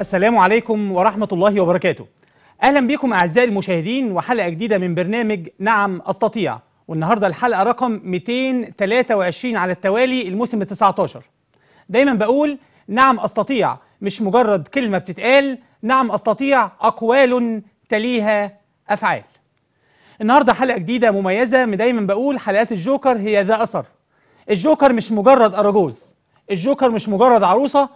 السلام عليكم ورحمة الله وبركاته أهلا بكم أعزائي المشاهدين وحلقة جديدة من برنامج نعم أستطيع والنهاردة الحلقة رقم 223 على التوالي الموسم ال19 دايما بقول نعم أستطيع مش مجرد كلمة بتتقال نعم أستطيع أقوال تليها أفعال النهاردة حلقة جديدة مميزة دايما بقول حلقات الجوكر هي ذا أثر الجوكر مش مجرد أراجوز الجوكر مش مجرد عروسة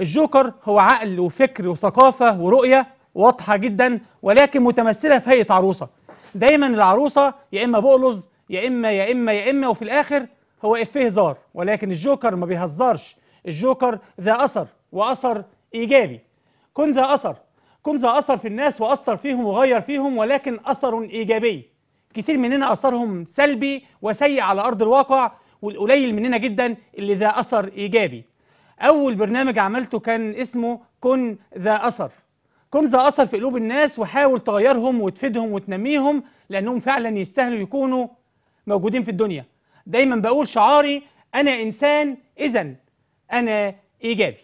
الجوكر هو عقل وفكر وثقافة ورؤية واضحة جدا ولكن متمثلة في هيئة عروسة دايما العروسة يا إما بقلص يا إما يا إما يا إما وفي الآخر هو إفيه هزار ولكن الجوكر ما بيهزرش الجوكر ذا أثر وأثر إيجابي كن ذا أثر كن ذا أثر في الناس وأثر فيهم وغير فيهم ولكن أثر إيجابي كتير مننا أثرهم سلبي وسيء على أرض الواقع والقليل مننا جدا اللي ذا أثر إيجابي اول برنامج عملته كان اسمه كن ذا اثر كن ذا اثر في قلوب الناس وحاول تغيرهم وتفيدهم وتنميهم لانهم فعلا يستاهلوا يكونوا موجودين في الدنيا دايما بقول شعاري انا انسان اذا انا ايجابي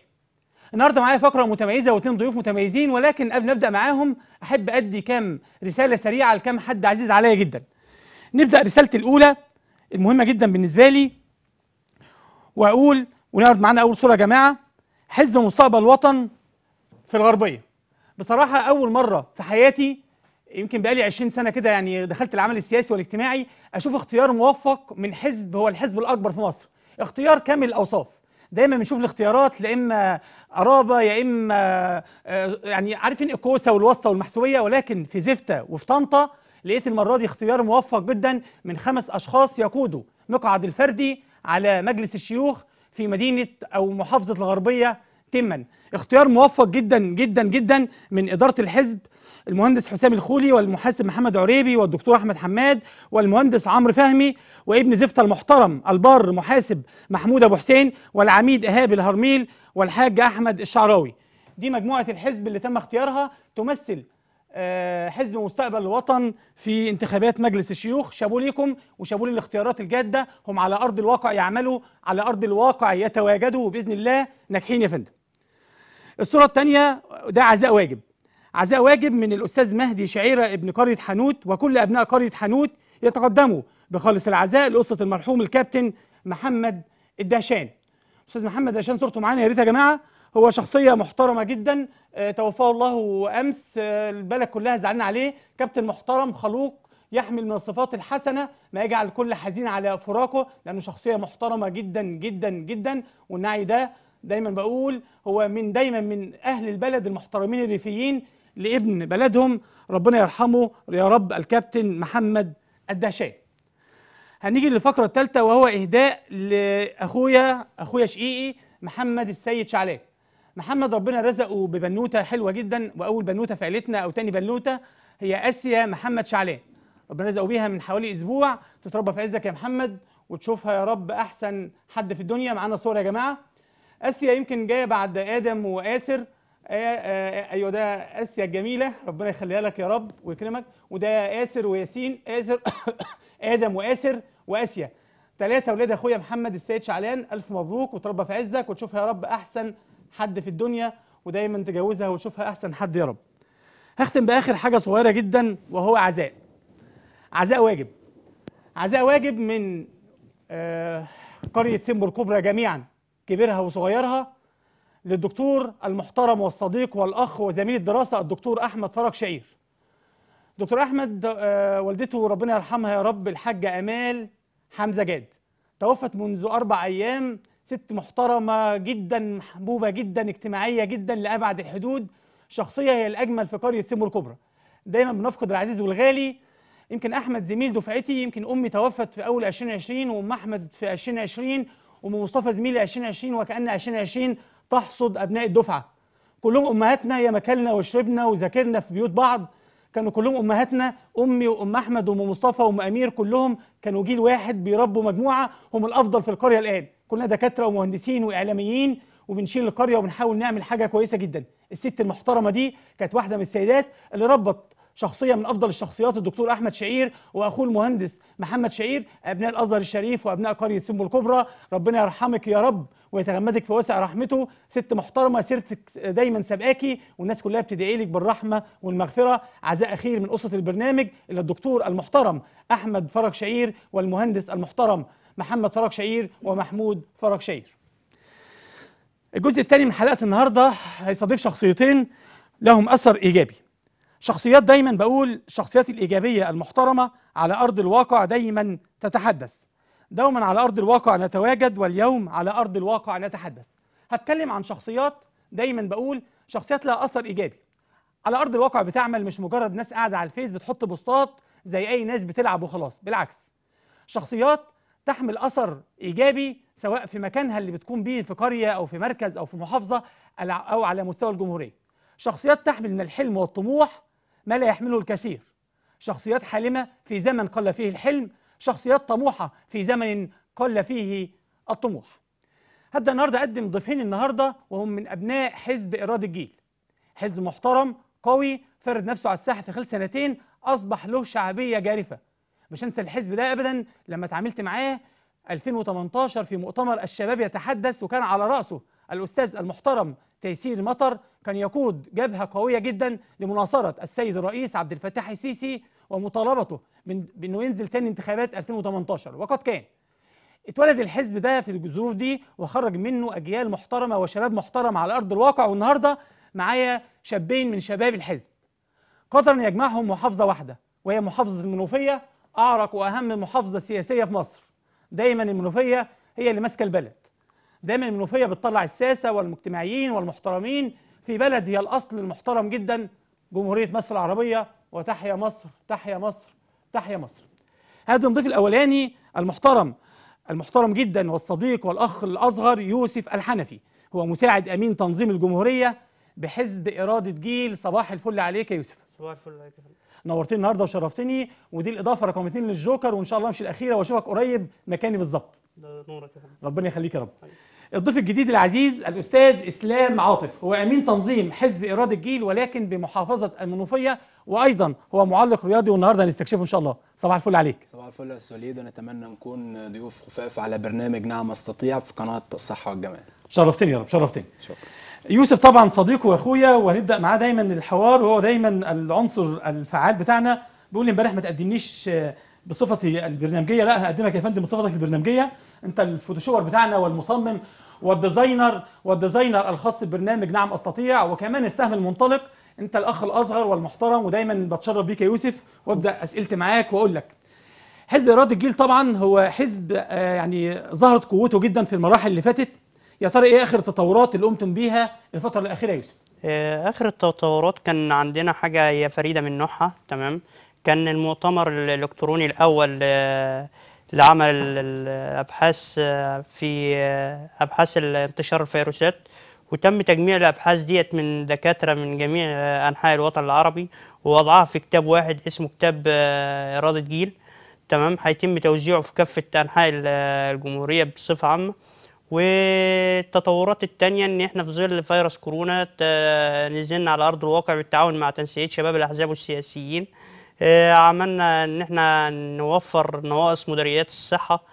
النهارده معايا فقره متميزه واثنين ضيوف متميزين ولكن قبل ما ابدا معاهم احب ادي كام رساله سريعه لكام حد عزيز عليا جدا نبدا رسالتي الاولى المهمه جدا بالنسبه لي واقول ونعرض معانا اول صوره يا جماعه حزب مستقبل الوطن في الغربيه بصراحه اول مره في حياتي يمكن بقالي 20 سنه كده يعني دخلت العمل السياسي والاجتماعي اشوف اختيار موفق من حزب هو الحزب الاكبر في مصر اختيار كامل الاوصاف دايما بنشوف الاختيارات لا اما قرابه يا اما آه، يعني عارفين الكوسه والواسطه والمحسوبيه ولكن في زفته وفي طنطا لقيت المره دي اختيار موفق جدا من خمس اشخاص يقودوا مقعد الفردي على مجلس الشيوخ في مدينه او محافظه الغربيه تما اختيار موفق جدا جدا جدا من اداره الحزب المهندس حسام الخولي والمحاسب محمد عريبي والدكتور احمد حماد والمهندس عمرو فهمي وابن زفته المحترم البار محاسب محمود ابو حسين والعميد ايهاب الهرميل والحاج احمد الشعراوي دي مجموعه الحزب اللي تم اختيارها تمثل آه، حزب مستقبل الوطن في انتخابات مجلس الشيوخ شابوا ليكم وشابوا للاختيارات الجاده هم على ارض الواقع يعملوا على ارض الواقع يتواجدوا وباذن الله ناجحين يا فندم الصوره الثانيه ده عزاء واجب عزاء واجب من الاستاذ مهدي شعيره ابن قريه حنوت وكل ابناء قريه حنوت يتقدموا بخالص العزاء لقصه المرحوم الكابتن محمد الدهشان استاذ محمد الدهشان صورته معانا يا ريت يا جماعه هو شخصيه محترمه جدا آه، توفاه الله امس آه، البلد كلها زعلنا عليه كابتن محترم خلوق يحمل من الصفات الحسنه ما يجعل كل حزين على فراقه لانه شخصيه محترمه جدا جدا جدا والنعي ده دايما بقول هو من دايما من اهل البلد المحترمين الريفيين لابن بلدهم ربنا يرحمه يا رب الكابتن محمد الدهشان هنيجي للفقره الثالثه وهو اهداء لاخويا اخويا شقيقي محمد السيد شعلان محمد ربنا رزقه ببنوته حلوه جدا واول بنوته في عيلتنا او تاني بنوته هي اسيا محمد شعلان ربنا رزقه بيها من حوالي اسبوع تتربى في عزك يا محمد وتشوفها يا رب احسن حد في الدنيا معانا صور يا جماعه اسيا يمكن جايه بعد ادم واسر آه، آه، ايوه ده اسيا الجميله ربنا يخليها لك يا رب ويكرمك وده اسر وياسين اسر ادم واسر واسيا ثلاثه اولاد اخويا محمد السيد شعلان الف مبروك وتربى في عزك وتشوفها يا رب احسن حد في الدنيا ودايما تجوزها وتشوفها احسن حد يا رب هختم باخر حاجه صغيره جدا وهو عزاء عزاء واجب عزاء واجب من آه، قريه سيمبو الكبرى جميعا كبيرها وصغيرها للدكتور المحترم والصديق والاخ وزميل الدراسه الدكتور احمد فرج شعير دكتور احمد آه، والدته ربنا يرحمها يا رب الحاجه امال حمزه جاد توفت منذ اربع ايام ست محترمة جدا محبوبة جدا اجتماعية جدا لأبعد الحدود شخصية هي الأجمل في قرية سمو الكبرى دايما بنفقد العزيز والغالي يمكن أحمد زميل دفعتي يمكن أمي توفت في أول 2020 وأم أحمد في 2020 وأم مصطفى زميلي 2020 وكأن 2020 تحصد أبناء الدفعة كلهم أمهاتنا يا مكلنا وشربنا وذاكرنا في بيوت بعض كانوا كلهم امهاتنا امي وام احمد وام مصطفى وام امير كلهم كانوا جيل واحد بيربوا مجموعه هم الافضل في القريه الان كلنا دكاتره ومهندسين واعلاميين وبنشيل القريه وبنحاول نعمل حاجه كويسه جدا الست المحترمه دي كانت واحده من السيدات اللي ربط شخصيه من افضل الشخصيات الدكتور احمد شعير واخوه المهندس محمد شعير ابناء الازهر الشريف وابناء قريه سمو الكبرى ربنا يرحمك يا رب ويتغمدك في واسع رحمته ست محترمه سيرتك دايما سابقاكي والناس كلها بتدعي لك بالرحمه والمغفره عزاء اخير من اسره البرنامج الى الدكتور المحترم احمد فرج شعير والمهندس المحترم محمد فرج شعير ومحمود فرج شعير الجزء الثاني من حلقه النهارده هيستضيف شخصيتين لهم اثر ايجابي شخصيات دايما بقول الشخصيات الايجابيه المحترمه على ارض الواقع دايما تتحدث دوما على ارض الواقع نتواجد واليوم على ارض الواقع نتحدث هتكلم عن شخصيات دايما بقول شخصيات لها اثر ايجابي على ارض الواقع بتعمل مش مجرد ناس قاعده على الفيس بتحط بوستات زي اي ناس بتلعب وخلاص بالعكس شخصيات تحمل أثر إيجابي سواء في مكانها اللي بتكون بيه في قرية أو في مركز أو في محافظة أو على مستوى الجمهورية شخصيات تحمل من الحلم والطموح ما لا يحمله الكثير شخصيات حالمة في زمن قل فيه الحلم شخصيات طموحة في زمن قل فيه الطموح هبدأ النهاردة أقدم ضيفين النهاردة وهم من أبناء حزب إرادة الجيل حزب محترم قوي فرد نفسه على الساحة في خلال سنتين أصبح له شعبية جارفة مش هنسى الحزب ده ابدا لما اتعاملت معاه 2018 في مؤتمر الشباب يتحدث وكان على راسه الاستاذ المحترم تيسير مطر كان يقود جبهه قويه جدا لمناصره السيد الرئيس عبد الفتاح السيسي ومطالبته من بانه ينزل تاني انتخابات 2018 وقد كان اتولد الحزب ده في الظروف دي وخرج منه اجيال محترمه وشباب محترم على ارض الواقع والنهارده معايا شابين من شباب الحزب قدرا يجمعهم محافظه واحده وهي محافظه المنوفيه أعرق وأهم محافظة سياسية في مصر دايما المنوفية هي اللي ماسكة البلد دايما المنوفية بتطلع الساسة والمجتمعيين والمحترمين في بلد هي الأصل المحترم جدا جمهورية مصر العربية وتحيا مصر تحيا مصر تحيا مصر هذا الضيف الأولاني المحترم المحترم جدا والصديق والأخ الأصغر يوسف الحنفي هو مساعد أمين تنظيم الجمهورية بحزب إرادة جيل صباح الفل عليك يا يوسف صباح الفل عليك نورتني النهارده وشرفتني ودي الاضافه رقم اثنين للجوكر وان شاء الله امشي الاخيره واشوفك قريب مكاني بالظبط نورك يا فندم ربنا يخليك يا رب الضيف الجديد العزيز الاستاذ اسلام عاطف هو امين تنظيم حزب ايراد الجيل ولكن بمحافظه المنوفيه وايضا هو معلق رياضي والنهارده هنستكشفه ان شاء الله صباح الفل عليك صباح الفل يا استاذ وليد ونتمنى نكون ضيوف خفاف على برنامج نعم استطيع في قناه الصحه والجمال شرفتني يا رب شرفتني شكرا يوسف طبعا صديقي واخويا وهنبدا معاه دايما الحوار وهو دايما العنصر الفعال بتاعنا بيقول لي امبارح ما تقدمنيش آه، بصفتي البرنامجيه لا هقدمك يا فندم بصفتك البرنامجيه انت الفوتوشوبر بتاعنا والمصمم والديزاينر والديزاينر الخاص بالبرنامج نعم استطيع وكمان السهم المنطلق انت الاخ الاصغر والمحترم ودايما بتشرف بيك يا يوسف وابدا اسئلتي معاك واقول لك حزب اراده الجيل طبعا هو حزب آه، يعني ظهرت قوته جدا في المراحل اللي فاتت يا ترى ايه اخر التطورات اللي قمتم بيها الفتره الاخيره يا يوسف آه، اخر التطورات كان عندنا حاجه هي فريده من نوعها تمام كان المؤتمر الالكتروني الاول آه، لعمل الابحاث آه، في ابحاث انتشار الفيروسات وتم تجميع الابحاث ديت من دكاتره من جميع انحاء الوطن العربي ووضعها في كتاب واحد اسمه كتاب اراده جيل تمام هيتم توزيعه في كافه انحاء الجمهوريه بصفه عامه والتطورات التانية ان احنا في ظل فيروس كورونا نزلنا على ارض الواقع بالتعاون مع تنسيقية شباب الاحزاب والسياسيين آه، عملنا ان احنا نوفر نواقص مديريات الصحة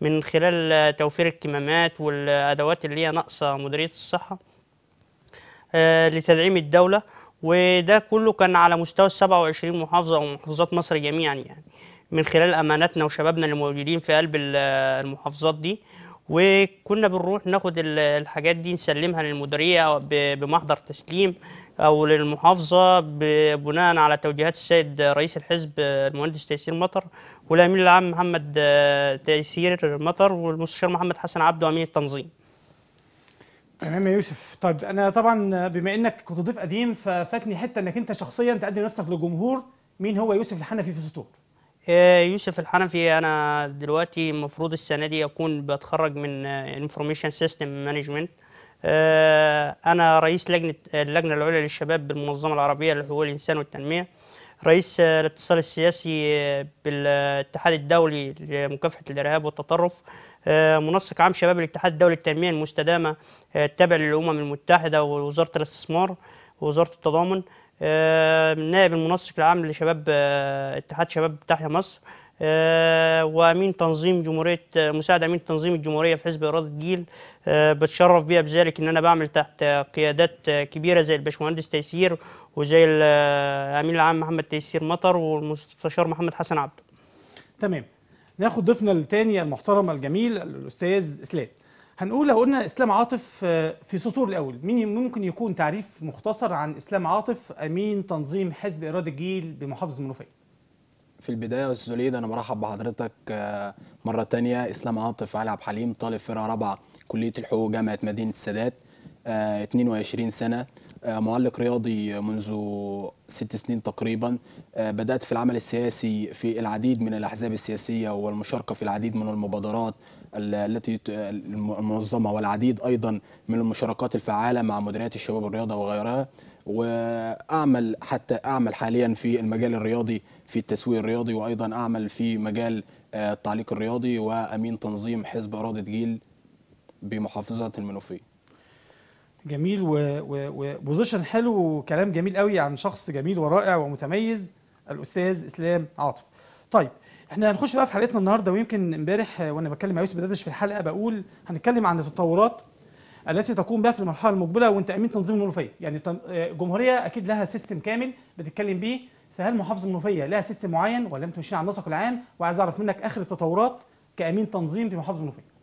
من خلال توفير الكمامات والادوات اللي هي ناقصة مديرية الصحة آه، لتدعيم الدولة وده كله كان على مستوى السبعة 27 محافظة او محافظات مصر جميعا يعني من خلال اماناتنا وشبابنا اللي موجودين في قلب المحافظات دي وكنا بنروح ناخد الحاجات دي نسلمها للمديريه بمحضر تسليم او للمحافظه بناء على توجيهات السيد رئيس الحزب المهندس تيسير مطر والامين العام محمد آه، تيسير مطر والمستشار محمد حسن عبده امين التنظيم تمام يا يوسف طيب انا طبعا بما انك كنت ضيف قديم ففاتني حته انك انت شخصيا تقدم نفسك للجمهور مين هو يوسف الحنفي في سطور آه، يوسف الحنفي انا دلوقتي المفروض السنه دي اكون بتخرج من انفورميشن سيستم مانجمنت انا رئيس لجنه آه، اللجنه العليا للشباب بالمنظمه العربيه لحقوق الانسان والتنميه رئيس آه، الاتصال السياسي بالاتحاد الدولي لمكافحه الارهاب والتطرف منسق عام شباب الاتحاد الدولي للتنميه المستدامه التابع للامم المتحده ووزاره الاستثمار ووزاره التضامن آه، نائب المنسق العام لشباب آه، اتحاد شباب تحيا مصر آه، وامين تنظيم جمهوريه مساعد امين تنظيم الجمهوريه في حزب اراده الجيل بتشرف بيها بذلك ان انا بعمل تحت قيادات كبيره زي الباشمهندس تيسير وزي الامين العام محمد تيسير مطر والمستشار محمد حسن عبده. تمام ناخد ضيفنا الثاني المحترم الجميل الاستاذ اسلام. هنقول لو قلنا اسلام عاطف آه، في سطور الاول مين ممكن يكون تعريف مختصر عن اسلام عاطف امين تنظيم حزب اراده الجيل بمحافظه المنوفيه في البدايه يا استاذ وليد انا برحب بحضرتك آه، مره تانية اسلام عاطف علي عبد الحليم طالب فرقه رابعه كليه الحقوق جامعه مدينه السادات 22 آه، سنه معلق رياضي منذ ست سنين تقريبا بدأت في العمل السياسي في العديد من الأحزاب السياسية والمشاركة في العديد من المبادرات التي المنظمه والعديد ايضا من المشاركات الفعاله مع مديريات الشباب والرياضه وغيرها واعمل حتى اعمل حاليا في المجال الرياضي في التسويق الرياضي وايضا اعمل في مجال آه، التعليق الرياضي وامين تنظيم حزب اراده جيل بمحافظه المنوفيه جميل وبوزيشن حلو وكلام جميل قوي عن شخص جميل ورائع ومتميز الاستاذ اسلام عاطف طيب احنا هنخش بقى في حلقتنا النهارده ويمكن امبارح وانا بتكلم مع يوسف بدردش في الحلقه بقول هنتكلم عن التطورات التي تقوم بها في المرحله المقبله وانت امين تنظيم المنوفيه يعني الجمهوريه اكيد لها سيستم كامل بتتكلم بيه فهل محافظه المنوفيه لها سيستم معين ولا انتم ماشيين على النسق العام وعايز اعرف منك اخر التطورات كامين تنظيم في محافظه المنوفيه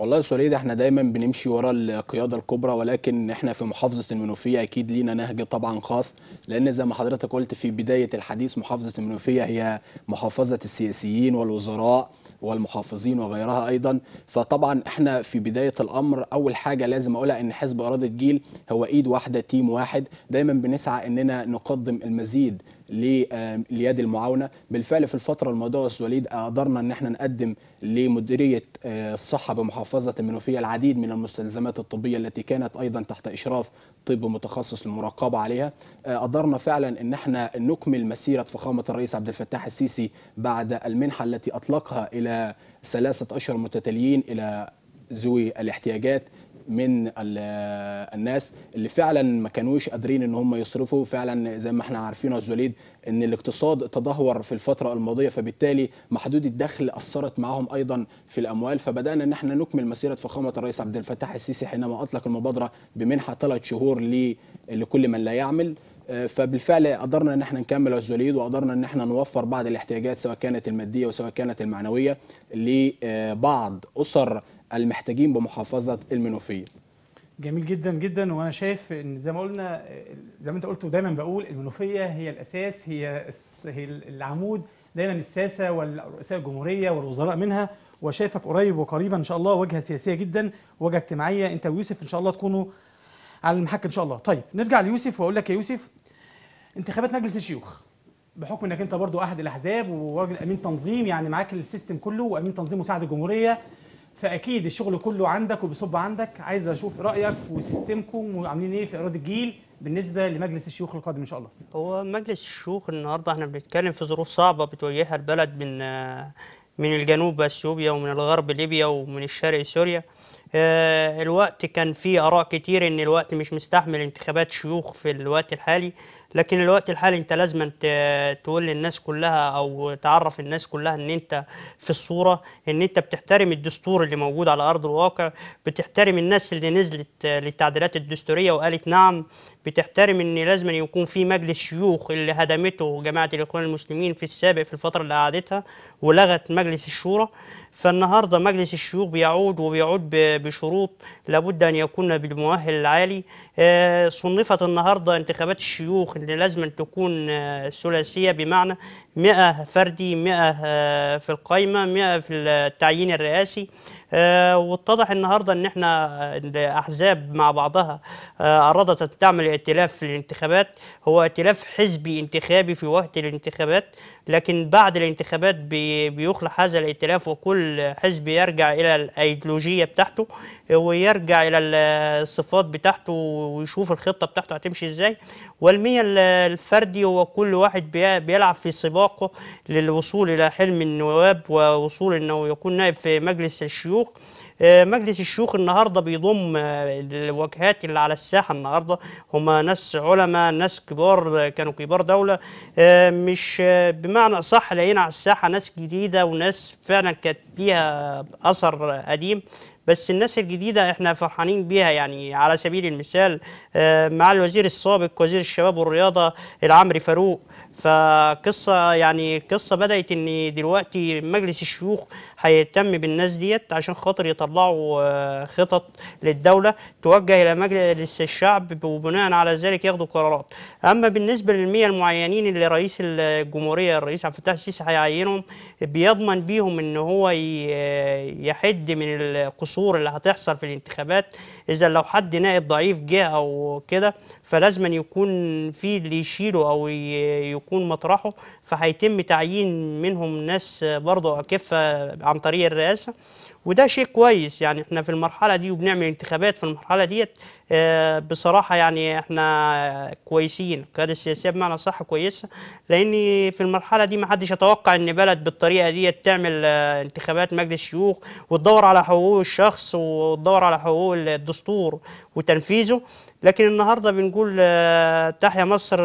والله يا ده احنا دايما بنمشي ورا القياده الكبرى ولكن احنا في محافظه المنوفيه اكيد لينا نهج طبعا خاص لان زي ما حضرتك قلت في بدايه الحديث محافظه المنوفيه هي محافظه السياسيين والوزراء والمحافظين وغيرها ايضا فطبعا احنا في بدايه الامر اول حاجه لازم اقولها ان حزب اراده جيل هو ايد واحده تيم واحد دايما بنسعى اننا نقدم المزيد لليد المعاونه بالفعل في الفتره الماضيه استاذ وليد قدرنا ان احنا نقدم لمديريه آه، الصحه بمحافظه المنوفيه العديد من المستلزمات الطبيه التي كانت ايضا تحت اشراف طب متخصص للمراقبه عليها آه، قدرنا فعلا ان احنا نكمل مسيره فخامه الرئيس عبد الفتاح السيسي بعد المنحه التي اطلقها الى ثلاثه اشهر متتاليين الى ذوي الاحتياجات من الناس اللي فعلا ما كانوش قادرين ان هم يصرفوا فعلا زي ما احنا عارفين يا وليد ان الاقتصاد تدهور في الفتره الماضيه فبالتالي محدود الدخل اثرت معاهم ايضا في الاموال فبدانا ان احنا نكمل مسيره فخامه الرئيس عبد الفتاح السيسي حينما اطلق المبادره بمنحه ثلاث شهور لكل من لا يعمل آه، فبالفعل قدرنا ان احنا نكمل الزوليد وقدرنا ان احنا نوفر بعض الاحتياجات سواء كانت الماديه وسواء كانت المعنويه لبعض آه، اسر المحتاجين بمحافظه المنوفيه. جميل جدا جدا وانا شايف ان زي ما قلنا زي ما انت قلت ودايما بقول المنوفيه هي الاساس هي هي العمود دايما الساسه والرؤساء الجمهوريه والوزراء منها وشايفك قريب وقريبا ان شاء الله واجهه سياسيه جدا وجهه اجتماعيه انت ويوسف ان شاء الله تكونوا على المحك ان شاء الله طيب نرجع ليوسف واقول لك يا يوسف انتخابات مجلس الشيوخ بحكم انك انت برضو احد الاحزاب وراجل امين تنظيم يعني معاك السيستم كله وامين تنظيم مساعد الجمهوريه فاكيد الشغل كله عندك وبيصب عندك عايز اشوف رايك وسيستمكم وعاملين ايه في ايراد الجيل بالنسبه لمجلس الشيوخ القادم ان شاء الله هو مجلس الشيوخ النهارده احنا بنتكلم في ظروف صعبه بتواجهها البلد من من الجنوب اثيوبيا ومن الغرب ليبيا ومن الشرق سوريا آه، الوقت كان فيه اراء كتير ان الوقت مش مستحمل انتخابات شيوخ في الوقت الحالي لكن الوقت الحالي انت لازم تقول للناس كلها او تعرف الناس كلها ان انت في الصوره ان انت بتحترم الدستور اللي موجود على ارض الواقع بتحترم الناس اللي نزلت للتعديلات الدستوريه وقالت نعم بتحترم ان لازم يكون في مجلس شيوخ اللي هدمته جماعه الاخوان المسلمين في السابق في الفتره اللي قعدتها ولغت مجلس الشورى فالنهارده مجلس الشيوخ بيعود وبيعود بشروط لابد ان يكون بالمؤهل العالي آه، صنفت النهارده انتخابات الشيوخ اللي لازم تكون آه، ثلاثيه بمعنى 100 فردي 100 آه، في القايمه 100 في التعيين الرئاسي آه، واتضح النهارده ان احنا الاحزاب مع بعضها آه، ارادت ان تعمل ائتلاف في الانتخابات هو ائتلاف حزبي انتخابي في وقت الانتخابات لكن بعد الانتخابات بيخلع هذا الائتلاف وكل حزب يرجع الى الايديولوجيه بتاعته ويرجع الى الصفات بتاعته ويشوف الخطه بتاعته هتمشي ازاي والمية الفردي هو كل واحد بيلعب في سباقه للوصول إلى حلم النواب ووصول أنه يكون نائب في مجلس الشيوخ آه، مجلس الشيوخ النهارده بيضم آه، الوجهات اللي على الساحه النهارده هما ناس علماء ناس كبار آه، كانوا كبار دوله مش بمعنى صح لقينا على الساحه ناس جديده وناس فعلا كانت ليها اثر قديم بس الناس الجديدة احنا فرحانين بيها يعني على سبيل المثال آه، مع الوزير السابق وزير الشباب والرياضة العمري فاروق فقصة يعني قصة بدأت إن دلوقتي مجلس الشيوخ هيهتم بالناس ديت عشان خاطر يطلعوا آه، خطط للدولة توجه إلى مجلس الشعب وبناء على ذلك ياخدوا قرارات. أما بالنسبة للمية المعينين اللي رئيس الجمهورية الرئيس عبد الفتاح السيسي هيعينهم بيضمن بيهم إن هو آه، يحد من القصور اللي هتحصل في الانتخابات اذا لو حد نائب ضعيف جه او كده فلازم يكون في اللي يشيله او يكون مطرحه فهيتم تعيين منهم ناس برضه اكفه عن طريق الرئاسه وده شيء كويس يعني احنا في المرحله دي وبنعمل انتخابات في المرحله ديت آه، بصراحه يعني احنا كويسين القياده السياسيه بمعنى صح كويسه لان في المرحله دي ما حدش يتوقع ان بلد بالطريقه دي تعمل آه، انتخابات مجلس شيوخ وتدور على حقوق الشخص وتدور على حقوق الدستور وتنفيذه لكن النهارده بنقول آه، تحيا مصر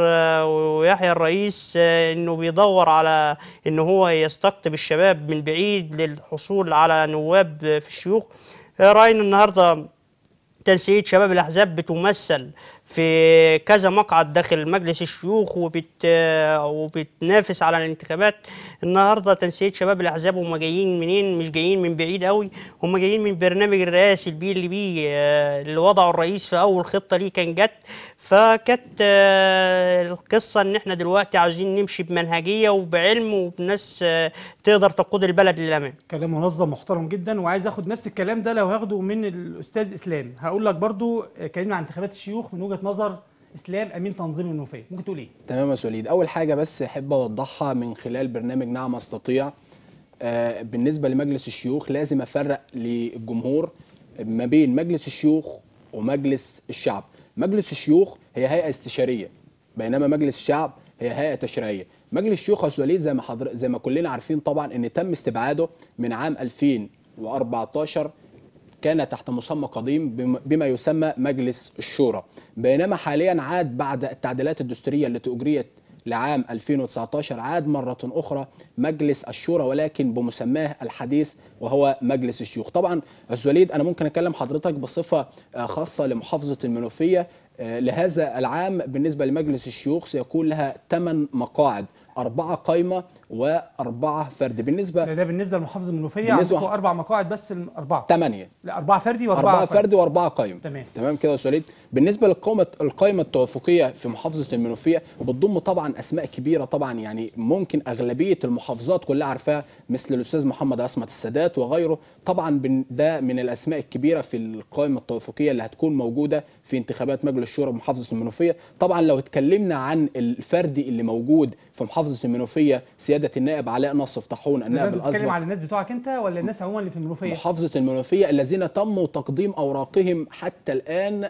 ويحيى الرئيس انه بيدور على ان هو يستقطب الشباب من بعيد للحصول على نواب في الشيوخ راينا النهارده تنسيق شباب الأحزاب بتمثل في كذا مقعد داخل مجلس الشيوخ وبت وبتنافس على الانتخابات النهارده تنسيق شباب الأحزاب هم جايين منين مش جايين من بعيد قوي هم جايين من برنامج الرئاسي البي اللي بي آه، اللي وضعه الرئيس في أول خطة ليه كان جت فكانت آه، القصة إن إحنا دلوقتي عايزين نمشي بمنهجية وبعلم وبناس آه، تقدر تقود البلد للأمام. كلام منظم محترم جدا وعايز آخد نفس الكلام ده لو هاخده من الأستاذ إسلام، هقول لك برضو آه، كلمنا عن انتخابات الشيوخ من وجهة نظر اسلام امين تنظيم النوفيه، ممكن تقول ايه تمام يا سوليد اول حاجه بس احب اوضحها من خلال برنامج نعم استطيع بالنسبه لمجلس الشيوخ لازم افرق للجمهور ما بين مجلس الشيوخ ومجلس الشعب مجلس الشيوخ هي هيئه استشاريه بينما مجلس الشعب هي هيئه تشريعيه مجلس الشيوخ يا زي ما حضر... زي ما كلنا عارفين طبعا ان تم استبعاده من عام 2014 كان تحت مسمى قديم بما يسمى مجلس الشورى بينما حاليا عاد بعد التعديلات الدستوريه التي اجريت لعام 2019 عاد مرة أخرى مجلس الشورى ولكن بمسماه الحديث وهو مجلس الشيوخ طبعا الزوليد أنا ممكن أكلم حضرتك بصفة آه، خاصة لمحافظة المنوفية آه، لهذا العام بالنسبة لمجلس الشيوخ سيكون لها 8 مقاعد أربعة قايمة واربعه فرد بالنسبه ده بالنسبه للمحافظه المنوفيه عندكم اربع مقاعد بس اربعه ثمانيه لا اربعه فردي واربعه اربعه فرد واربعه قايمه تمام تمام كده يا استاذ بالنسبه للقائمه القائمه التوافقيه في محافظه المنوفيه بتضم طبعا اسماء كبيره طبعا يعني ممكن اغلبيه المحافظات كلها عارفاها مثل الاستاذ محمد عصمت السادات وغيره طبعا ده من الاسماء الكبيره في القائمه التوافقيه اللي هتكون موجوده في انتخابات مجلس الشورى بمحافظه المنوفيه طبعا لو اتكلمنا عن الفردي اللي موجود في محافظه المنوفيه سياده النائب علاء نصف طاحون النائب الازرق بتتكلم على الناس بتوعك انت ولا الناس عموما اللي في المنوفيه محافظه المنوفيه الذين تموا تقديم اوراقهم حتى الان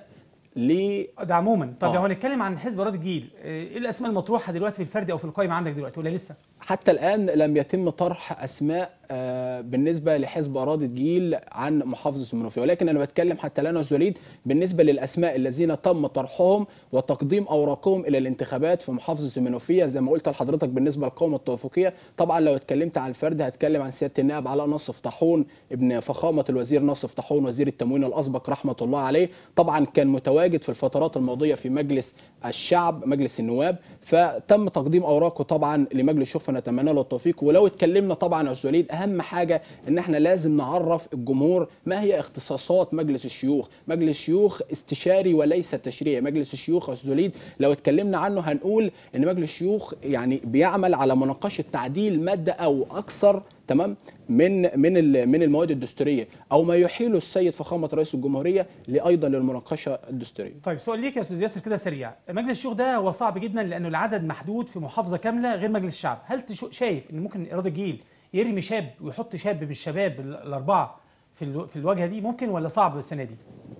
ل ده عموما طب آه. لو آه. هنتكلم عن حزب راد الجيل ايه الاسماء المطروحه دلوقتي في الفرد او في القائمه عندك دلوقتي ولا لسه حتى الان لم يتم طرح اسماء آه، بالنسبه لحزب اراضي الجيل عن محافظه المنوفيه ولكن انا بتكلم حتى لا نزوليد بالنسبه للاسماء الذين تم طرحهم وتقديم اوراقهم الى الانتخابات في محافظه المنوفيه زي ما قلت لحضرتك بالنسبه للقوم التوافقيه طبعا لو اتكلمت عن الفرد هتكلم عن سياده النائب علاء نصف طاحون ابن فخامه الوزير نصف طاحون وزير التموين الاسبق رحمه الله عليه طبعا كان متواجد في الفترات الماضيه في مجلس الشعب مجلس النواب فتم تقديم اوراقه طبعا لمجلس الشيوخ فنتمنى له التوفيق ولو اتكلمنا طبعا عن اهم حاجه ان احنا لازم نعرف الجمهور ما هي اختصاصات مجلس الشيوخ مجلس الشيوخ استشاري وليس تشريعي مجلس الشيوخ وليد لو اتكلمنا عنه هنقول ان مجلس الشيوخ يعني بيعمل على مناقشه تعديل ماده او اكثر تمام من من من المواد الدستوريه او ما يحيله السيد فخامه رئيس الجمهوريه لايضا للمناقشه الدستوريه. طيب سؤال ليك يا استاذ ياسر كده سريع، مجلس الشيوخ ده هو صعب جدا لانه العدد محدود في محافظه كامله غير مجلس الشعب، هل شايف ان ممكن اراده جيل يرمي شاب ويحط شاب من الشباب الاربعه في في الواجهه دي ممكن ولا صعب السنه دي؟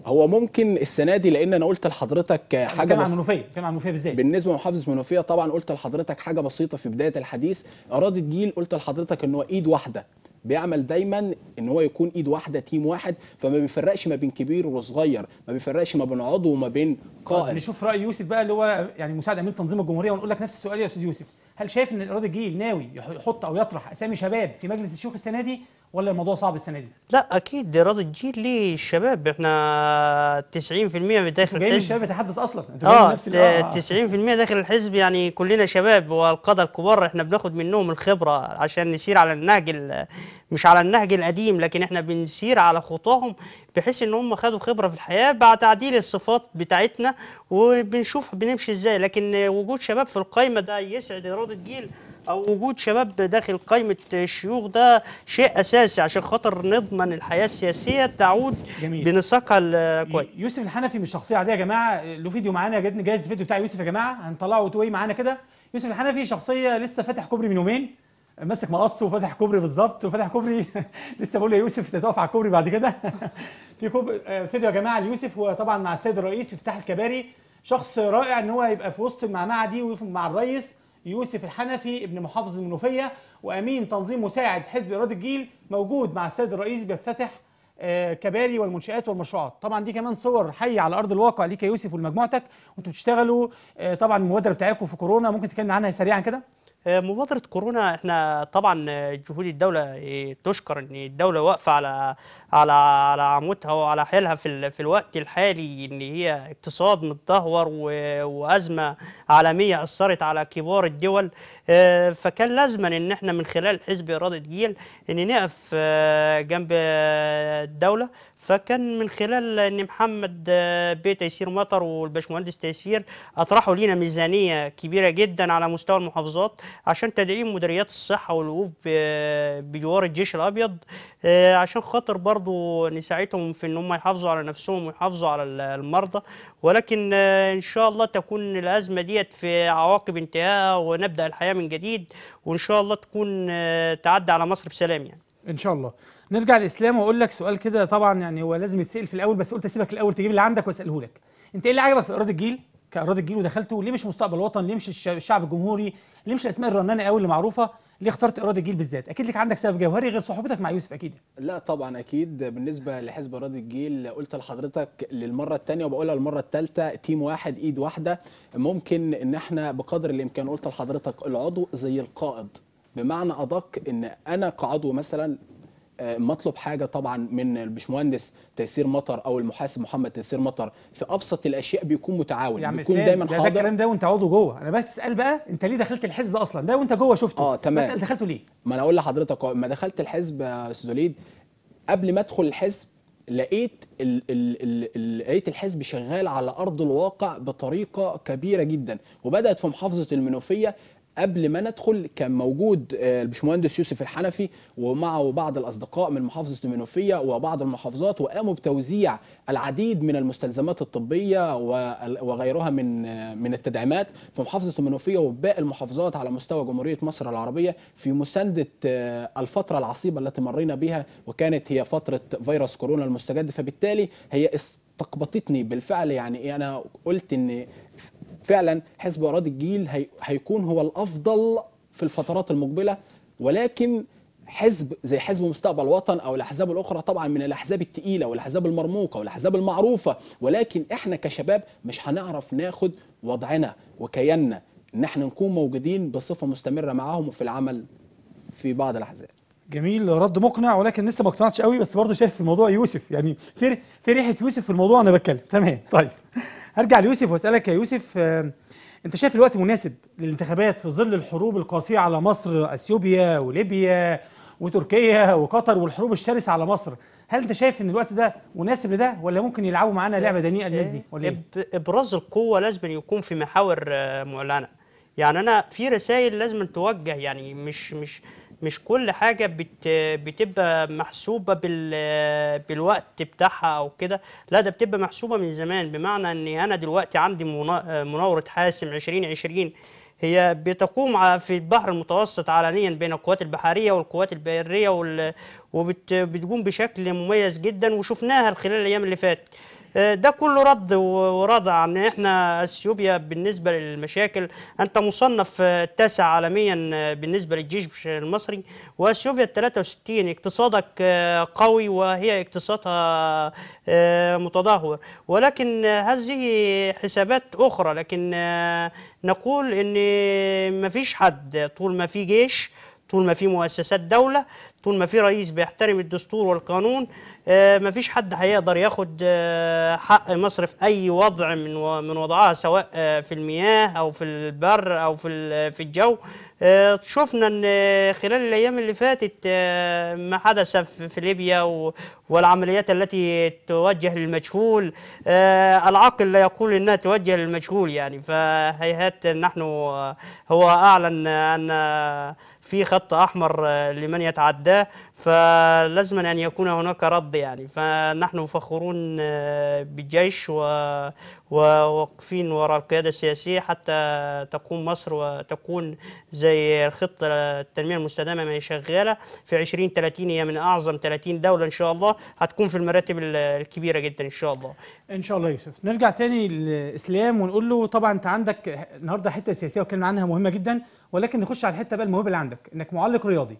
هو ممكن السنه دي لان انا قلت لحضرتك حاجه بس عن المنوفيه بتكلم عن المنوفيه بالذات بالنسبه لمحافظه المنوفيه طبعا قلت لحضرتك حاجه بسيطه في بدايه الحديث اراده جيل قلت لحضرتك ان هو ايد واحده بيعمل دايما ان هو يكون ايد واحده تيم واحد فما بيفرقش ما بين كبير وصغير ما بيفرقش ما بين عضو وما بين قائد طيب، نشوف راي يوسف بقى اللي هو يعني مساعد امين تنظيم الجمهوريه ونقول لك نفس السؤال يا استاذ يوسف هل شايف ان الايراد الجيل ناوي يحط او يطرح اسامي شباب في مجلس الشيوخ السنه دي ولا الموضوع صعب السنه دي؟ لا اكيد رياضه الجيل ليه الشباب احنا 90% من داخل جاي الحزب الشباب يتحدث اصلا انت اه نفس 90% آه، آه. داخل الحزب يعني كلنا شباب والقاده الكبار احنا بناخد منهم الخبره عشان نسير على النهج مش على النهج القديم لكن احنا بنسير على خطاهم بحيث ان هم خدوا خبره في الحياه بعد تعديل الصفات بتاعتنا وبنشوف بنمشي ازاي لكن وجود شباب في القايمه ده يسعد رياضه الجيل او وجود شباب داخل قائمه الشيوخ ده شيء اساسي عشان خاطر نضمن الحياه السياسيه تعود جميل. كويس يوسف الحنفي مش شخصيه عاديه يا جماعه له فيديو معانا جدنا جاهز الفيديو بتاع يوسف يا جماعه هنطلعه وتقوي إيه معانا كده يوسف الحنفي شخصيه لسه فاتح كوبري من يومين ماسك مقص وفاتح كوبري بالظبط وفاتح كوبري لسه بقول يا يوسف تقف على الكوبري بعد كده في آه، فيديو يا جماعه ليوسف هو طبعا مع السيد الرئيس افتتاح الكباري شخص رائع ان هو يبقى في وسط المعمعه دي ويقف مع الرئيس يوسف الحنفي ابن محافظ المنوفية وأمين تنظيم مساعد حزب إرادة الجيل موجود مع السيد الرئيس بيفتتح آه، كباري والمنشآت والمشروعات طبعا دي كمان صور حية على أرض الواقع ليك يا يوسف ولمجموعتك وانتوا بتشتغلوا آه، طبعا المبادرة بتاعتكم في كورونا ممكن تكلمنا عنها سريعا كده آه، مبادرة كورونا احنا طبعا آه، جهود الدولة آه، تشكر ان الدولة واقفة على على على عمودها وعلى حيلها في في الوقت الحالي ان هي اقتصاد متدهور وازمة عالمية اثرت على كبار الدول فكان لازما ان احنا من خلال حزب إرادة جيل ان نقف جنب الدولة فكان من خلال ان محمد آه، بيتا تيسير مطر والباشمهندس تيسير اطرحوا لينا ميزانيه كبيره جدا على مستوى المحافظات عشان تدعيم مديريات الصحه والوقوف بجوار الجيش الابيض آه، عشان خاطر برضو نساعدهم في ان هم يحافظوا على نفسهم ويحافظوا على المرضى ولكن آه، ان شاء الله تكون الازمه ديت في عواقب انتهائها ونبدا الحياه من جديد وان شاء الله تكون تعدي على مصر بسلام يعني ان شاء الله نرجع للاسلام واقول لك سؤال كده طبعا يعني هو لازم يتسال في الاول بس قلت اسيبك الاول تجيب اللي عندك واساله لك انت ايه اللي عجبك في اراده الجيل كاراده الجيل ودخلته ليه مش مستقبل وطن ليه مش الشعب الجمهوري ليه مش الاسماء الرنانه قوي اللي معروفه ليه اخترت اراده الجيل بالذات اكيد لك عندك سبب جوهري غير صحبتك مع يوسف اكيد لا طبعا اكيد بالنسبه لحزب اراده الجيل قلت لحضرتك للمره الثانيه وبقولها المره الثالثه تيم واحد ايد واحده ممكن ان احنا بقدر الامكان قلت لحضرتك العضو زي القائد بمعنى ادق ان انا كعضو مثلا آه، مطلب حاجه طبعا من البشمهندس تيسير مطر او المحاسب محمد تيسير مطر في ابسط الاشياء بيكون متعاون يعني بيكون دايما حاضر ده, ده الكلام ده وانت عضو جوه انا بقى بقى انت ليه دخلت الحزب ده اصلا ده وانت جوه شفته اه تمام بسال دخلته ليه ما انا اقول لحضرتك ما دخلت الحزب يا استاذ وليد قبل ما ادخل الحزب لقيت ال ال ال لقيت الحزب شغال على ارض الواقع بطريقه كبيره جدا وبدات في محافظه المنوفيه قبل ما ندخل كان موجود آه، البشمهندس يوسف الحنفي ومعه بعض الاصدقاء من محافظه المنوفيه وبعض المحافظات وقاموا بتوزيع العديد من المستلزمات الطبيه وغيرها من آه، من التدعيمات في محافظه المنوفيه وباقي المحافظات على مستوى جمهوريه مصر العربيه في مسانده آه، الفتره العصيبه التي مرينا بها وكانت هي فتره فيروس كورونا المستجد فبالتالي هي استقبطتني بالفعل يعني انا قلت ان فعلا حزب اراضي الجيل هي هيكون هو الافضل في الفترات المقبله ولكن حزب زي حزب مستقبل وطن او الاحزاب الاخرى طبعا من الاحزاب الثقيله والاحزاب المرموقه والاحزاب المعروفه ولكن احنا كشباب مش هنعرف ناخد وضعنا وكياننا ان احنا نكون موجودين بصفه مستمره معاهم وفي العمل في بعض الاحزاب جميل رد مقنع ولكن لسه ما اقتنعتش قوي بس برضه شايف في الموضوع يوسف يعني في في ريحه يوسف في الموضوع انا بتكلم تمام طيب هرجع ليوسف واسالك يا يوسف آه، انت شايف الوقت مناسب للانتخابات في ظل الحروب القاسيه على مصر اثيوبيا وليبيا وتركيا وقطر والحروب الشرسه على مصر هل انت شايف ان الوقت ده مناسب لده ولا ممكن يلعبوا معانا لعبه دنيئه الناس دي ولا إيه؟ ابراز القوه لازم يكون في محاور معلنه آه، يعني انا في رسائل لازم توجه يعني مش مش مش كل حاجة بت بتبقى محسوبة بال بالوقت بتاعها أو كده لا ده بتبقى محسوبة من زمان بمعنى أن أنا دلوقتي عندي مناورة حاسم 2020 هي بتقوم في البحر المتوسط علنيا بين القوات البحريه والقوات البريه وبتقوم بشكل مميز جدا وشفناها خلال الايام اللي فاتت آه، ده كله رد ورد عن احنا اثيوبيا بالنسبه للمشاكل انت مصنف آه، التاسع عالميا آه، بالنسبه للجيش المصري واثيوبيا ال 63 اقتصادك قوي وهي اقتصادها متدهور ولكن هذه حسابات اخرى لكن نقول ان مفيش حد طول ما في جيش طول ما في مؤسسات دولة طول ما في رئيس بيحترم الدستور والقانون آه، ما فيش حد هيقدر ياخد آه، حق مصر في اي وضع من من وضعها سواء آه، في المياه او في البر او في في الجو شفنا ان خلال الايام اللي فاتت ما حدث في ليبيا والعمليات التي توجه للمجهول العاقل لا يقول انها توجه للمجهول يعني فهيهات نحن هو اعلن ان في خط احمر آه، لمن يتعداه فلازم أن يكون هناك رد يعني فنحن فخورون آه، بالجيش وواقفين وراء القيادة السياسية حتى تقوم مصر وتكون زي الخطة التنمية المستدامة ما هي شغالة في 2030 هي من أعظم 30 دولة إن شاء الله هتكون في المراتب الكبيرة جدا إن شاء الله إن شاء الله يوسف نرجع تاني لاسلام ونقول له طبعا أنت عندك النهاردة حتة سياسية وكلمنا عنها مهمة جدا ولكن نخش على الحتة بقى الموهبة اللي عندك إنك معلق رياضي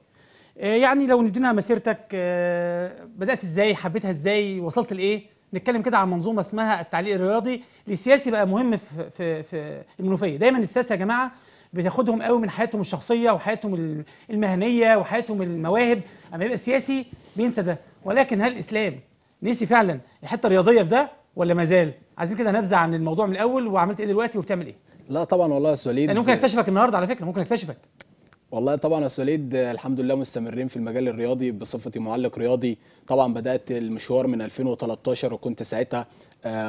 آه، يعني لو ندينا مسيرتك آه، بدات ازاي حبيتها ازاي وصلت لايه نتكلم كده عن منظومه اسمها التعليق الرياضي للسياسي بقى مهم في في في المنوفيه دايما السياسه يا جماعه بتاخدهم قوي من حياتهم الشخصيه وحياتهم المهنيه وحياتهم المواهب اما يبقى سياسي بينسى ده ولكن هل الاسلام نسي فعلا الحته الرياضيه في ده ولا ما زال عايزين كده نبذه عن الموضوع من الاول وعملت ايه دلوقتي وبتعمل ايه لا طبعا والله يا سليم يعني ممكن اكتشفك النهارده على فكره ممكن اكتشفك والله طبعا يا سوليد الحمد لله مستمرين في المجال الرياضي بصفتي معلق رياضي طبعا بدات المشوار من 2013 وكنت ساعتها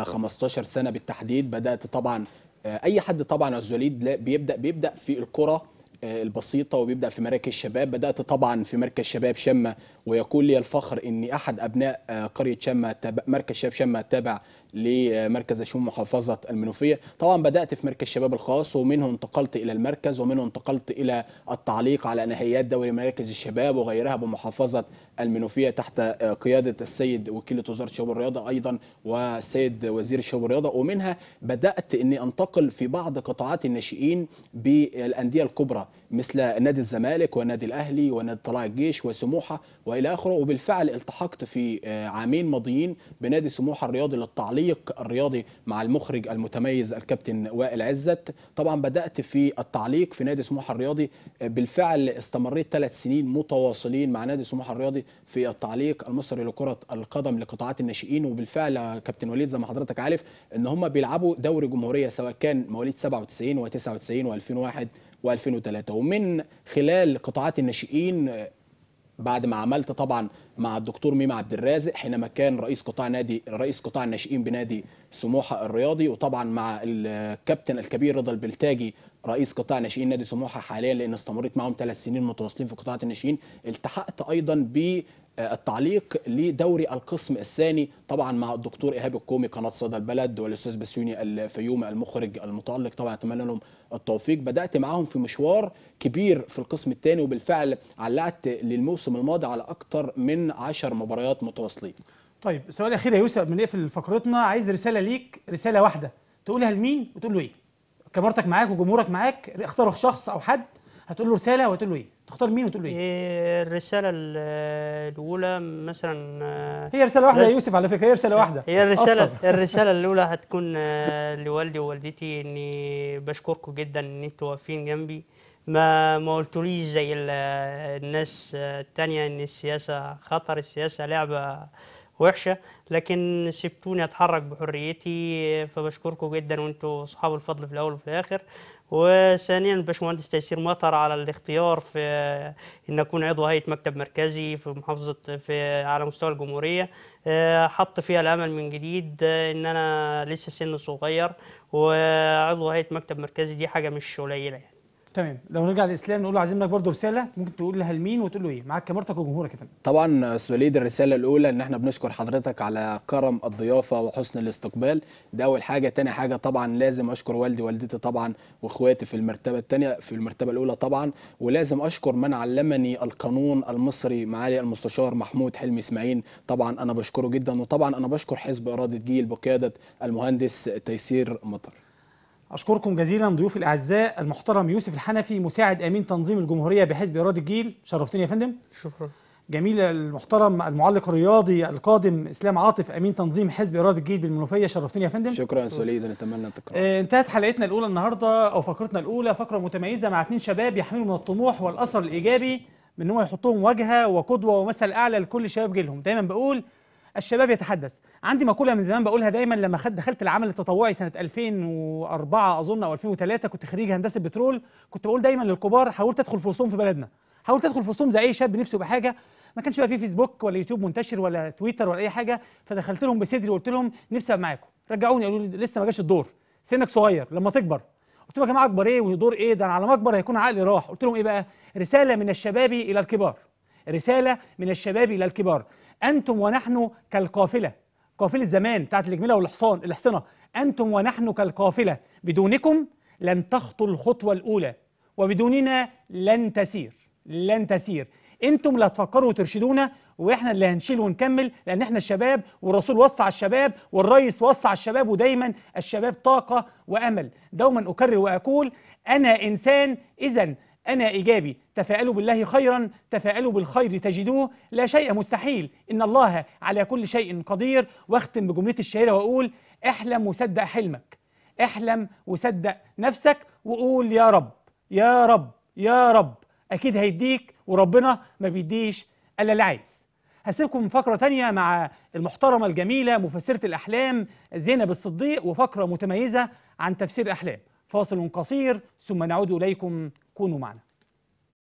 15 آه، سنه بالتحديد بدات طبعا آه، اي حد طبعا يا سوليد بيبدا بيبدا في الكره آه، البسيطة وبيبدأ في مراكز الشباب بدأت طبعا في مركز شباب شمة ويكون لي الفخر أني أحد أبناء قرية شمة مركز شباب شمة تابع لمركز شؤون محافظه المنوفيه طبعا بدات في مركز الشباب الخاص ومنه انتقلت الى المركز ومنه انتقلت الى التعليق على نهائيات دوري مراكز الشباب وغيرها بمحافظه المنوفيه تحت آه، قياده السيد وكيله وزاره الشباب والرياضه ايضا والسيد وزير الشباب والرياضه ومنها بدات اني انتقل في بعض قطاعات الناشئين بالانديه الكبرى مثل نادي الزمالك والنادي الاهلي ونادي طلائع الجيش وسموحه والى اخره وبالفعل التحقت في آه، عامين ماضيين بنادي سموحه الرياضي للتعليق الرياضي مع المخرج المتميز الكابتن وائل عزت طبعا بدات في التعليق في نادي سموحه الرياضي آه، بالفعل استمريت ثلاث سنين متواصلين مع نادي سموحه الرياضي في التعليق المصري لكره القدم لقطاعات الناشئين وبالفعل كابتن وليد زي ما حضرتك عارف ان هم بيلعبوا دوري جمهوريه سواء كان مواليد 97 و99 و2001 و2003 ومن خلال قطاعات الناشئين بعد ما عملت طبعا مع الدكتور ميم عبد الرازق حينما كان رئيس قطاع نادي رئيس قطاع الناشئين بنادي سموحه الرياضي وطبعا مع الكابتن الكبير رضا البلتاجي رئيس قطاع ناشئين نادي سموحه حاليا لان استمريت معهم ثلاث سنين متواصلين في قطاعات الناشئين التحقت ايضا ب آه، التعليق لدوري القسم الثاني طبعا مع الدكتور ايهاب الكومي قناه صدى البلد والاستاذ بسيوني الفيومي المخرج المتالق طبعا اتمنى لهم التوفيق بدات معاهم في مشوار كبير في القسم الثاني وبالفعل علقت للموسم الماضي على اكثر من 10 مباريات متواصلين طيب السؤال الاخير يا يوسف من نقفل إيه فقرتنا عايز رساله ليك رساله واحده تقولها لمين وتقول له ايه كاميرتك معاك وجمهورك معاك اختار شخص او حد هتقول له رساله وهتقول له ايه تختار مين وتقول له ايه؟, إيه، الرساله الاولى مثلا آه، هي رساله واحده يا يوسف على فكره هي رساله واحده هي الرساله الرساله الاولى هتكون آه، لوالدي ووالدتي اني بشكركم جدا ان انتوا واقفين جنبي ما ما قلتوليش زي الناس التانية ان السياسه خطر السياسه لعبه وحشه لكن سبتوني اتحرك بحريتي فبشكركم جدا وانتوا اصحاب الفضل في الاول وفي الاخر وثانيا الباشمهندس تيسير مطر على الاختيار في ان اكون عضو هيئه مكتب مركزي في محافظه في على مستوى الجمهوريه آه، حط فيها الامل من جديد آه، ان انا لسه سن صغير وعضو هيئه مكتب مركزي دي حاجه مش قليله يعني تمام لو نرجع للاسلام نقول له عايزين منك برضه رساله ممكن تقول لها لمين وتقول له ايه معاك كاميرتك وجمهورك يا فندم طبعا استاذ وليد الرساله الاولى ان احنا بنشكر حضرتك على كرم الضيافه وحسن الاستقبال ده اول حاجه ثاني حاجه طبعا لازم اشكر والدي ووالدتي طبعا واخواتي في المرتبه الثانيه في المرتبه الاولى طبعا ولازم اشكر من علمني القانون المصري معالي المستشار محمود حلمي اسماعيل طبعا انا بشكره جدا وطبعا انا بشكر حزب اراده جيل بقياده المهندس تيسير مطر أشكركم جزيلا ضيوف الأعزاء المحترم يوسف الحنفي مساعد أمين تنظيم الجمهورية بحزب إرادة الجيل شرفتني يا فندم شكرا جميل المحترم المعلق الرياضي القادم إسلام عاطف أمين تنظيم حزب إرادة الجيل بالمنوفية شرفتني يا فندم شكرا يا سوليد نتمنى التكرار آه انتهت حلقتنا الأولى النهاردة أو فقرتنا الأولى فقرة متميزة مع اثنين شباب يحملوا من الطموح والأثر الإيجابي من هو يحطهم يحطوهم واجهة وقدوة ومثل أعلى لكل شباب جيلهم دايما بقول الشباب يتحدث عندي مقوله من زمان بقولها دايما لما خد دخلت العمل التطوعي سنه 2004 اظن او 2003 كنت خريج هندسه بترول كنت بقول دايما للكبار حاولت تدخل في في بلدنا حاولت تدخل في زي اي شاب نفسه يبقى حاجه ما كانش بقى في فيسبوك ولا يوتيوب منتشر ولا تويتر ولا اي حاجه فدخلت لهم بصدري وقلت لهم نفسي ابقى معاكم رجعوني قالوا لي لسه ما جاش الدور سنك صغير لما تكبر قلت لهم يا جماعه اكبر ايه ودور ايه ده انا على ما اكبر هيكون عقلي راح قلت لهم ايه بقى رساله من الشباب الى الكبار رساله من الشباب الى الكبار انتم ونحن كالقافله قافله زمان بتاعت الجميله والحصان الحصنة انتم ونحن كالقافله بدونكم لن تخطوا الخطوه الاولى وبدوننا لن تسير لن تسير انتم اللي هتفكروا وترشدونا واحنا اللي هنشيل ونكمل لان احنا الشباب والرسول وصى على الشباب والرئيس وصى على الشباب ودايما الشباب طاقه وامل دوما اكرر واقول انا انسان اذا أنا إيجابي تفاءلوا بالله خيرا تفاءلوا بالخير تجدوه لا شيء مستحيل إن الله على كل شيء قدير واختم بجملتي الشهيرة وأقول احلم وصدق حلمك احلم وصدق نفسك وقول يا رب يا رب يا رب أكيد هيديك وربنا ما بيديش إلا اللي عايز هسيبكم فقرة تانية مع المحترمة الجميلة مفسرة الأحلام زينب الصديق وفقرة متميزة عن تفسير الأحلام فاصل قصير ثم نعود إليكم كونوا معنا